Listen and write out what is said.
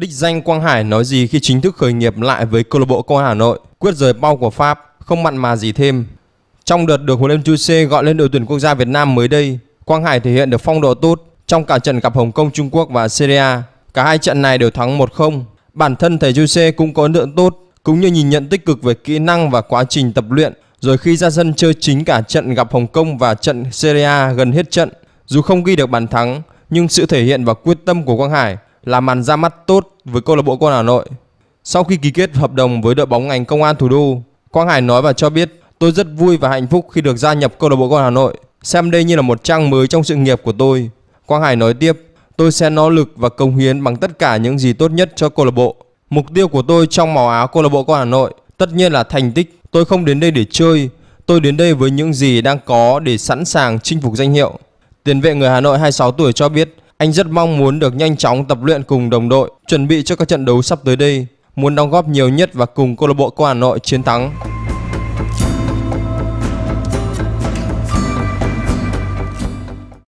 Đích danh Quang Hải nói gì khi chính thức khởi nghiệp lại với câu lạc bộ Công an Hà Nội, quyết rời bao của Pháp, không mặn mà gì thêm. Trong đợt được huấn luyện Chu Xê gọi lên đội tuyển quốc gia Việt Nam mới đây, Quang Hải thể hiện được phong độ tốt trong cả trận gặp Hồng Kông Trung Quốc và Syria. Cả hai trận này đều thắng 1-0. Bản thân thầy Chu Xê cũng có ấn tượng tốt, cũng như nhìn nhận tích cực về kỹ năng và quá trình tập luyện. Rồi khi ra sân chơi chính cả trận gặp Hồng Kông và trận Syria gần hết trận, dù không ghi được bàn thắng, nhưng sự thể hiện và quyết tâm của Quang Hải là màn ra mắt tốt với câu lạc bộ Quân Hà Nội. Sau khi ký kết hợp đồng với đội bóng ngành công an thủ đô, Quang Hải nói và cho biết tôi rất vui và hạnh phúc khi được gia nhập câu lạc bộ Quân Hà Nội. Xem đây như là một trang mới trong sự nghiệp của tôi. Quang Hải nói tiếp, tôi sẽ nỗ lực và công hiến bằng tất cả những gì tốt nhất cho câu lạc bộ. Mục tiêu của tôi trong màu áo câu lạc bộ Quân Hà Nội tất nhiên là thành tích. Tôi không đến đây để chơi, tôi đến đây với những gì đang có để sẵn sàng chinh phục danh hiệu. Tiền vệ người Hà Nội 26 tuổi cho biết anh rất mong muốn được nhanh chóng tập luyện cùng đồng đội, chuẩn bị cho các trận đấu sắp tới đây, muốn đóng góp nhiều nhất và cùng câu lạc bộ của Hà Nội chiến thắng.